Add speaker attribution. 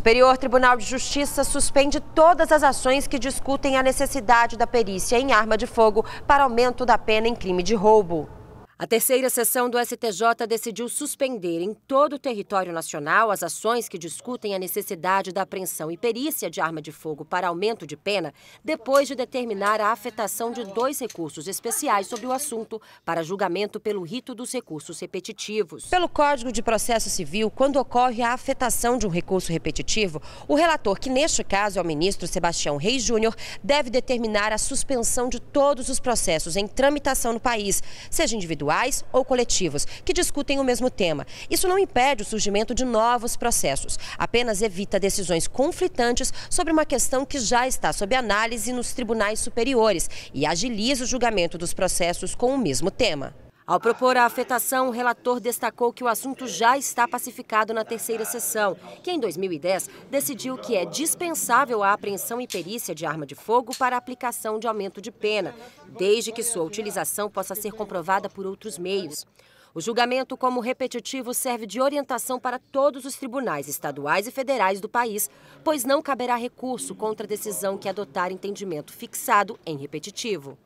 Speaker 1: Superior Tribunal de Justiça suspende todas as ações que discutem a necessidade da perícia em arma de fogo para aumento da pena em crime de roubo. A terceira sessão do STJ decidiu suspender em todo o território nacional as ações que discutem a necessidade da apreensão e perícia de arma de fogo para aumento de pena, depois de determinar a afetação de dois recursos especiais sobre o assunto para julgamento pelo rito dos recursos repetitivos. Pelo Código de Processo Civil, quando ocorre a afetação de um recurso repetitivo, o relator, que neste caso é o ministro Sebastião Reis Júnior, deve determinar a suspensão de todos os processos em tramitação no país, seja individual individuais ou coletivos, que discutem o mesmo tema. Isso não impede o surgimento de novos processos, apenas evita decisões conflitantes sobre uma questão que já está sob análise nos tribunais superiores e agiliza o julgamento dos processos com o mesmo tema. Ao propor a afetação, o relator destacou que o assunto já está pacificado na terceira sessão, que em 2010 decidiu que é dispensável a apreensão e perícia de arma de fogo para aplicação de aumento de pena, desde que sua utilização possa ser comprovada por outros meios. O julgamento como repetitivo serve de orientação para todos os tribunais estaduais e federais do país, pois não caberá recurso contra a decisão que adotar entendimento fixado em repetitivo.